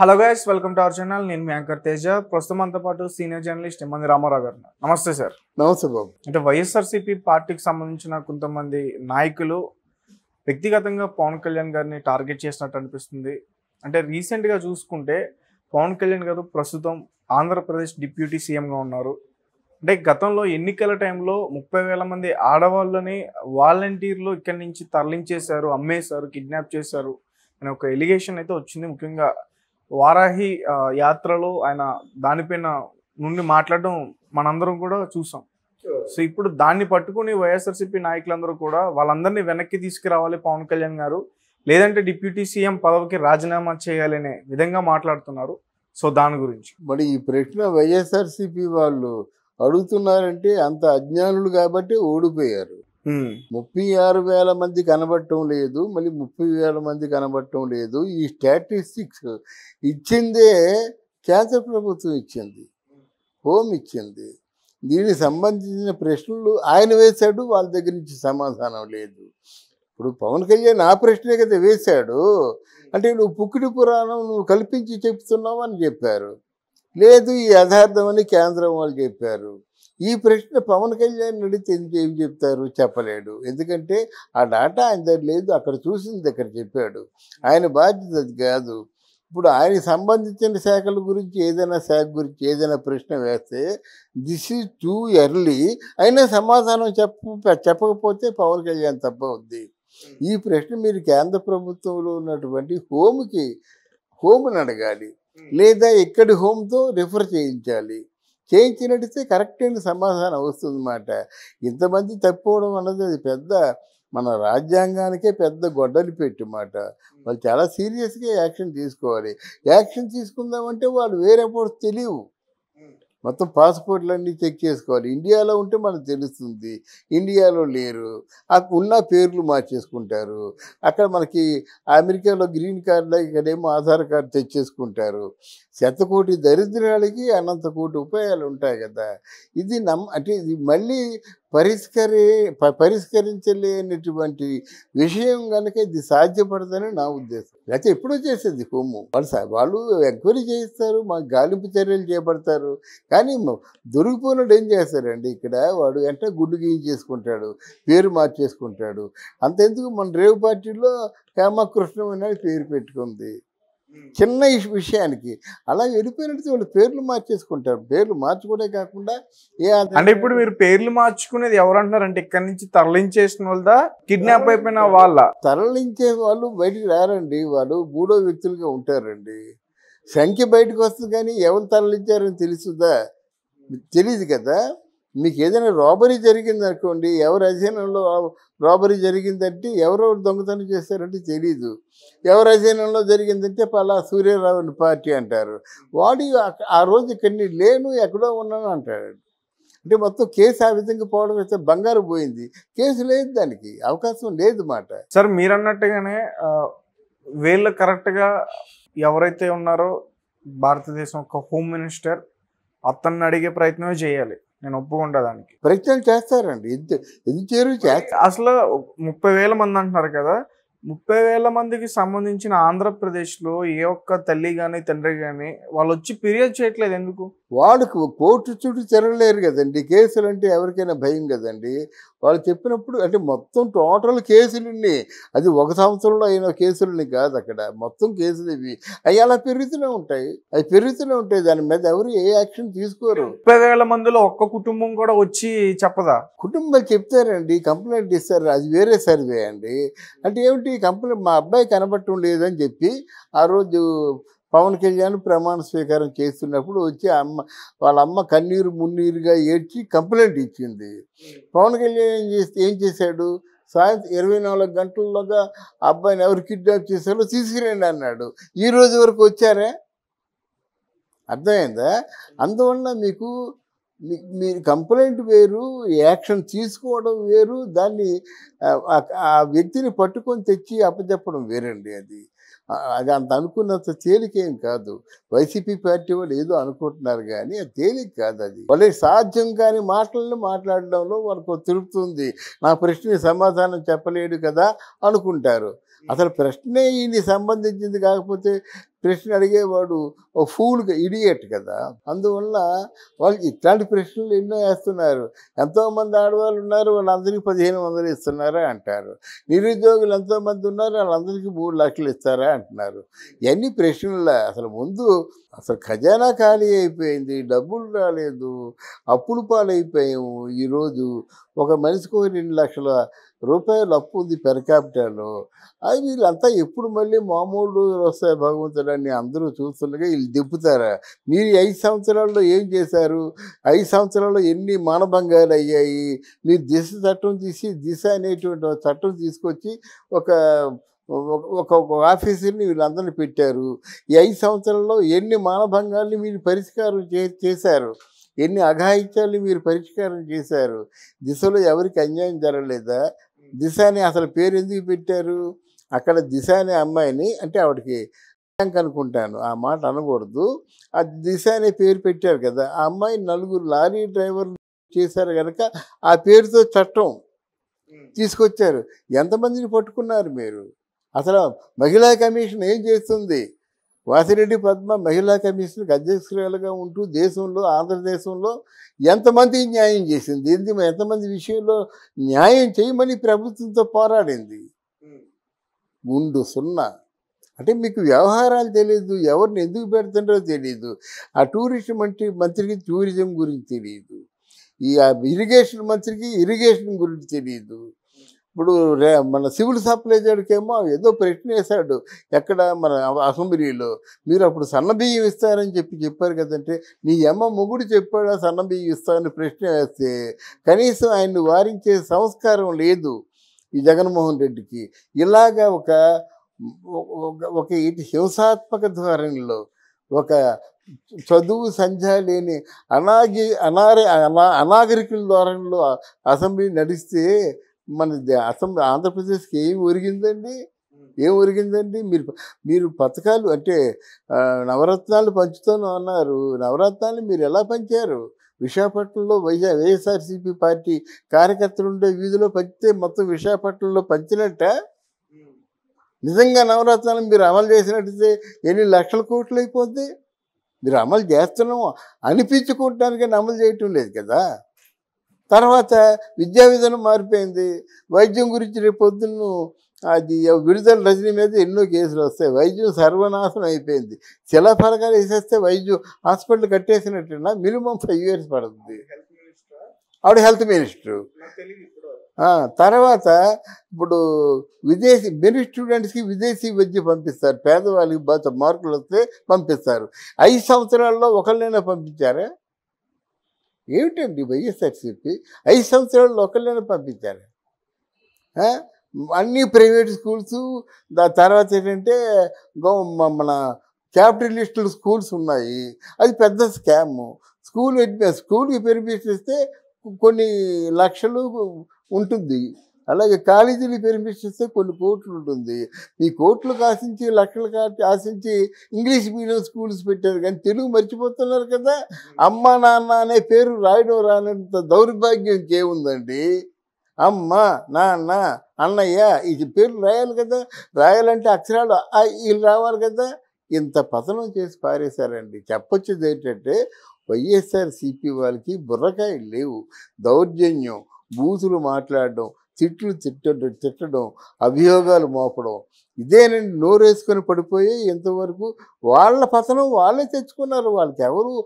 hello guys welcome to our channel నేను anchor Teja ప్రస్తుతం అంతా పాటు సీనియర్ జర్నలిస్ట్ మంది రామారావు గారు నమస్తే సార్ నమస్తే బాబు అంటే వైఎస్ఆర్సీపీ పార్టీకి సంబంధించిన కొంతమంది నాయకులు వ్యక్తిగతంగా పవన్ కళ్యాణ్ గారిని టార్గెట్ చేసినట్టు అనిపిస్తుంది అంటే రీసెంట్గా చూసుకుంటే పవన్ కళ్యాణ్ గారు ప్రస్తుతం ఆంధ్రప్రదేశ్ డిప్యూటీ సీఎంగా ఉన్నారు అంటే గతంలో ఎన్నికల టైంలో ముప్పై వేల మంది ఆడవాళ్ళని వాలంటీర్లు ఇక్కడి నుంచి తరలించేశారు అమ్మేశారు కిడ్నాప్ చేశారు అనే ఒక ఎలిగేషన్ అయితే వచ్చింది ముఖ్యంగా వారాహి యాత్రలో ఆయన దానిపైన నుండి మాట్లాడడం మనందరం కూడా చూసాం సో ఇప్పుడు దాన్ని పట్టుకుని వైఎస్ఆర్సీపీ నాయకులందరూ కూడా వాళ్ళందరినీ వెనక్కి తీసుకురావాలి పవన్ కళ్యాణ్ గారు లేదంటే డిప్యూటీ సీఎం పదవికి రాజీనామా చేయాలనే విధంగా మాట్లాడుతున్నారు సో దాని గురించి మరి ఈ ప్రశ్న వైఎస్ఆర్సీపీ వాళ్ళు అడుగుతున్నారంటే అంత అజ్ఞానులు కాబట్టి ఓడిపోయారు ముప్పై ఆరు వేల మంది కనబడటం లేదు మళ్ళీ ముప్పై వేల మంది కనబడటం లేదు ఈ స్టాటిస్టిక్స్ ఇచ్చిందే కేంద్ర ప్రభుత్వం ఇచ్చింది హోమ్ ఇచ్చింది దీనికి సంబంధించిన ప్రశ్నలు ఆయన వేశాడు వాళ్ళ దగ్గర నుంచి సమాధానం లేదు ఇప్పుడు పవన్ కళ్యాణ్ ఆ ప్రశ్నే కదా వేశాడు అంటే నువ్వు పుక్కిడి పురాణం నువ్వు కల్పించి చెప్తున్నావు అని చెప్పారు లేదు ఈ యథార్థమని కేంద్రం వాళ్ళు చెప్పారు ఈ ప్రశ్న పవన్ కళ్యాణ్ అడిగితే ఏం చెప్తారు చెప్పలేడు ఎందుకంటే ఆ డాటా ఆయన దగ్గర లేదు అక్కడ చూసింది దగ్గర చెప్పాడు ఆయన బాధ్యత కాదు ఇప్పుడు ఆయనకి సంబంధించిన శాఖల గురించి ఏదైనా శాఖ గురించి ఏదైనా ప్రశ్న వేస్తే దిస్ ఈజ్ టూ ఎర్లీ అయినా సమాధానం చెప్ప చెప్పకపోతే పవన్ కళ్యాణ్ తప్ప ఉంది ఈ ప్రశ్న మీరు కేంద్ర ప్రభుత్వంలో ఉన్నటువంటి హోమ్కి హోమ్ని అడగాలి లేదా ఇక్కడి హోమ్తో రిఫర్ చేయించాలి నడిస్తే కరెక్ట్ అయిన సమాధానం వస్తుందన్నమాట ఇంతమంది తప్పిపోవడం అన్నది అది పెద్ద మన రాజ్యాంగానికే పెద్ద గొడ్డలి పెట్టమాట వాళ్ళు చాలా సీరియస్గా యాక్షన్ తీసుకోవాలి యాక్షన్ తీసుకుందామంటే వాళ్ళు వేరే పోటీ తెలియవు మొత్తం పాస్పోర్ట్లు అన్నీ చెక్ చేసుకోవాలి ఇండియాలో ఉంటే మనకు తెలుస్తుంది ఇండియాలో లేరు ఉన్న పేర్లు మార్చేసుకుంటారు అక్కడ మనకి అమెరికాలో గ్రీన్ కార్డులో ఇక్కడేమో ఆధార్ కార్డు తెచ్చేసుకుంటారు శతకోటి దరిద్రాలకి అనంత కోటి ఉపాయాలు ఉంటాయి కదా ఇది నమ్మ అంటే ఇది మళ్ళీ పరిష్కరి పరిష్కరించలేనిటువంటి విషయం కనుక ఇది సాధ్యపడదని నా ఉద్దేశం లేకపోతే ఎప్పుడూ చేసేది హోమ్ వాళ్ళు వాళ్ళు ఎంక్వైరీ చేయిస్తారు మాకు గాలింపు చర్యలు చేపడతారు కానీ దొరికిపోయినాడు ఏం చేస్తారండి ఇక్కడ వాడు వెంట గుడ్డు చేసుకుంటాడు పేరు మార్చేసుకుంటాడు అంతెందుకు మన రేవు పార్టీలో హేమకృష్ణం అనేది పేరు పెట్టుకుంది చిన్న విషయానికి అలా వెళ్ళిపోయినట్టు వాళ్ళు పేర్లు మార్చేసుకుంటారు పేర్లు మార్చుకోవడే కాకుండా ఏ అంటే ఇప్పుడు మీరు పేర్లు మార్చుకునేది ఎవరు అంటున్నారంటే ఇక్కడ నుంచి తరలించేసిన వాళ్ళదా కిడ్నాప్ అయిపోయిన వాళ్ళ తరలించే వాళ్ళు బయటికి రారండి వాళ్ళు మూడో వ్యక్తులుగా ఉంటారండి సంఖ్య బయటకు వస్తుంది కానీ ఎవరు తరలించారని తెలుసుదా తెలియదు కదా మీకు ఏదైనా రాబరీ జరిగింది అనుకోండి ఎవరి అధీనంలో రాబరీ జరిగిందంటే ఎవరెవరు దొంగతనం చేస్తారంటే తెలీదు ఎవరి అధీనంలో జరిగిందంటే పలా సూర్యరావుని పార్టీ అంటారు వాడి ఆ రోజు ఇక్కడ లేను ఎక్కడో ఉన్నాను అంటాడు అంటే మొత్తం కేసు ఆ విధంగా పోవడం అయితే బంగారు పోయింది కేసు లేదు దానికి అవకాశం లేదు మాట సార్ మీరు అన్నట్టుగానే వీళ్ళు కరెక్ట్గా ఎవరైతే ఉన్నారో భారతదేశం యొక్క హోమ్ మినిస్టర్ అతన్ని అడిగే ప్రయత్నం చేయాలి నేను ఒప్పుకుంటా దానికి ప్రయత్నాలు చేస్తారండి ఎంత ఎంత చేరు అసలు ముప్పై వేల మంది అంటున్నారు కదా ముప్పై వేల మందికి సంబంధించిన ఆంధ్రప్రదేశ్లో ఏ ఒక్క తల్లి కానీ తండ్రి కానీ వాళ్ళు వచ్చి ఫిర్యాదు చేయట్లేదు ఎందుకు వాళ్ళకు కోర్టు చుట్టూ తిరగలేరు కదండి కేసులు అంటే ఎవరికైనా భయం కదండి వాళ్ళు చెప్పినప్పుడు అంటే మొత్తం టోటల్ కేసులు అది ఒక సంవత్సరంలో అయిన కేసులని కాదు అక్కడ మొత్తం కేసులు ఇవి అవి అలా పెరుగుతూనే ఉంటాయి అవి పెరుగుతూనే ఉంటాయి దాని మీద ఎవరు ఏ యాక్షన్ తీసుకోరు ముప్పై వేల మందిలో ఒక్క కుటుంబం కూడా వచ్చి చెప్పదా కుటుంబాలు చెప్తారండి కంప్లైంట్ ఇస్తారు అది వేరే సర్వే అండి అంటే ఏమిటి ఈ కంపెనీ మా అబ్బాయి కనబట్టడం లేదని చెప్పి ఆ రోజు పవన్ కళ్యాణ్ ప్రమాణ స్వీకారం చేస్తున్నప్పుడు వచ్చి అమ్మ వాళ్ళ అమ్మ కన్నీరు మున్నీరుగా ఏడ్చి కంప్లైంట్ ఇచ్చింది పవన్ కళ్యాణ్ ఏం చేస్తే ఏం చేశాడు సాయంత్రం ఇరవై నాలుగు గంటల్లోగా అబ్బాయిని ఎవరు కిడ్నాప్ చేశారో తీసుకురండి అన్నాడు ఈ రోజు వరకు వచ్చారే అర్థమైందా అందువల్ల మీకు మీరు కంప్లైంట్ వేరు యాక్షన్ తీసుకోవడం వేరు దాన్ని ఆ వ్యక్తిని పట్టుకొని తెచ్చి అప్పచెప్పడం వేరండి అది అది అంత అనుకున్నంత తేలికేం కాదు వైసీపీ పార్టీ వాళ్ళు ఏదో అనుకుంటున్నారు కానీ అది తేలిక కాదు అది వాళ్ళకి సాధ్యం కాని మాటలను మాట్లాడడంలో వాళ్ళకు తృప్తి ఉంది నా ప్రశ్నకి సమాధానం చెప్పలేడు కదా అనుకుంటారు అసలు ప్రశ్నే ఇది సంబంధించింది కాకపోతే ప్రశ్న అడిగేవాడు ఒక ఫూల్గా ఇడియట్ కదా అందువల్ల వాళ్ళు ఇట్లాంటి ప్రశ్నలు ఎన్నో వేస్తున్నారు ఎంతోమంది ఆడవాళ్ళు ఉన్నారు వాళ్ళందరికీ పదిహేను వందలు ఇస్తున్నారా అంటారు నిరుద్యోగులు ఎంతోమంది ఉన్నారు వాళ్ళందరికీ మూడు లక్షలు ఇస్తారా అంటున్నారు ఇవన్నీ ప్రశ్నలు అసలు ముందు అసలు ఖజానా ఖాళీ అయిపోయింది డబ్బులు రాలేదు అప్పులు పాలైపోయాము ఈరోజు ఒక మనిషికి రెండు లక్షల రూపాయలు అప్పు ఉంది పెరకాపిటాలో అది వీళ్ళంతా ఎప్పుడు మళ్ళీ మామూలు రోజులు వస్తాయి భగవంతుడు సంవత్సరాన్ని అందరూ చూస్తుండగా వీళ్ళు దిప్పుతారా మీరు ఐదు సంవత్సరాల్లో ఏం చేశారు ఐదు సంవత్సరాల్లో ఎన్ని మానభంగాలు అయ్యాయి మీరు దిశ చట్టం తీసి దిశ అనేటువంటి చట్టం తీసుకొచ్చి ఒక ఒక ఆఫీసుని వీళ్ళందరినీ పెట్టారు ఈ ఐదు సంవత్సరాల్లో ఎన్ని మానభంగాల్ని మీరు పరిష్కారం చే చేశారు ఎన్ని అఘాయిత్యాలు మీరు పరిష్కారం చేశారు దిశలో ఎవరికి అన్యాయం జరగలేదా దిశ అని అసలు పేరు ఎందుకు పెట్టారు అక్కడ దిశ అనే అమ్మాయిని అంటే ఆవిడకి అనుకుంటాను ఆ మాట అనకూడదు ఆ దిశ అనే పేరు పెట్టారు కదా ఆ అమ్మాయి నలుగురు లారీ డ్రైవర్లు చేశారు కనుక ఆ పేరుతో చట్టం తీసుకొచ్చారు ఎంతమందిని పట్టుకున్నారు మీరు అసలు మహిళా కమిషన్ ఏం చేస్తుంది వాసిరెడ్డి పద్మ మహిళా కమిషన్కి అధ్యక్షురాలుగా ఉంటూ దేశంలో ఆంధ్రదేశంలో ఎంతమంది న్యాయం చేసింది ఇది ఎంతమంది విషయంలో న్యాయం చేయమని ప్రభుత్వంతో పోరాడింది ముందు సున్నా అంటే మీకు వ్యవహారాలు తెలియదు ఎవరిని ఎందుకు పెడుతుండో తెలియదు ఆ టూరిస్ట్ అంటే మంత్రికి టూరిజం గురించి తెలియదు ఈ ఇరిగేషన్ మంత్రికి ఇరిగేషన్ గురించి తెలియదు ఇప్పుడు మన సివిల్ సప్లై ఏమో ఏదో ప్రశ్న వేశాడు ఎక్కడ మన అసెంబ్లీలో మీరు అప్పుడు సన్నబియ్యం ఇస్తారని చెప్పి చెప్పారు కదంటే నీ అమ్మ మొగుడు చెప్పాడా సన్నబియ్యం ఇస్తారని ప్రశ్న వేస్తే కనీసం ఆయన్ని వారించే సంస్కారం లేదు ఈ జగన్మోహన్ రెడ్డికి ఇలాగా ఒక ఒక ఇటు హింసాత్మక ధోరణిలో ఒక చదువు సంధ్య లేని అనాగి అనారి అనా అనాగరికుల ధోరణిలో అసెంబ్లీ నడిస్తే మన అసెంబ్లీ ఆంధ్రప్రదేశ్కి ఏం ఒరిగిందండి ఏం ఒరిగిందండి మీరు మీరు పథకాలు అంటే నవరత్నాలు పంచుతూనే అన్నారు నవరత్నాలు మీరు ఎలా పంచారు విశాఖపట్నంలో వైజా వైఎస్ఆర్సీపీ పార్టీ కార్యకర్తలు ఉండే వీధిలో పంచితే మొత్తం విశాఖపట్నంలో పంచినట్ట నిజంగా నవరత్నాలు మీరు అమలు చేసినట్టయితే ఎన్ని లక్షల కోట్లు అయిపోద్ది మీరు అమలు చేస్తున్నాము అనిపించుకోవటానికి అమలు చేయటం లేదు కదా తర్వాత విద్యా విధానం మారిపోయింది వైద్యం గురించి రేపు పొద్దున్న అది విడుదల రజనీ మీద ఎన్నో కేసులు వస్తాయి వైద్యం సర్వనాశనం అయిపోయింది శిలాఫలకాలు వేసేస్తే వైద్యం హాస్పిటల్ కట్టేసినట్టున్నా మినిమం ఫైవ్ ఇయర్స్ పడుతుంది ఆవిడ హెల్త్ మినిస్టర్ తర్వాత ఇప్పుడు విదేశీ మెరిట్ స్టూడెంట్స్కి విదేశీ విద్య పంపిస్తారు పేదవాళ్ళకి బాగా మార్కులు వస్తే పంపిస్తారు ఐదు సంవత్సరాల్లో ఒకళ్ళైనా పంపించారా ఏమిటండి వైఎస్ఆర్సీపీ ఐదు సంవత్సరాల్లో ఒకళ్ళైనా పంపించారా అన్ని ప్రైవేట్ స్కూల్స్ దాని తర్వాత ఏంటంటే మన క్యాపిటలిస్ట్ స్కూల్స్ ఉన్నాయి అది పెద్ద స్కామ్ స్కూల్ స్కూల్కి పెరిపిస్తే కొన్ని లక్షలు ఉంటుంది అలాగే కాలేజీలు పెర్మిషన్స్ కొన్ని కోట్లు ఉంటుంది ఈ కోట్లు ఆశించి లక్షలు కాటి ఆశించి ఇంగ్లీష్ మీడియం స్కూల్స్ పెట్టారు కానీ తెలుగు మర్చిపోతున్నారు కదా అమ్మ నాన్న అనే పేరు రాయడం రానంత దౌర్భాగ్యం ఇంకేముందండి అమ్మ నాన్న అన్నయ్య ఇది పేర్లు రాయాలి కదా రాయాలంటే అక్షరాలు వీళ్ళు రావాలి కదా ఇంత పతనం చేసి పారేశారండి చెప్పొచ్చేది ఏంటంటే వైఎస్ఆర్సీపీ వాళ్ళకి బుర్రకాయలు లేవు దౌర్జన్యం బూతులు మాట్లాడడం తిట్లు తిట్టడం తిట్టడం అభియోగాలు మోపడం ఇదేనండి నోరేసుకొని పడిపోయి ఇంతవరకు వాళ్ళ పతనం వాళ్ళే తెచ్చుకున్నారు వాళ్ళకి ఎవరు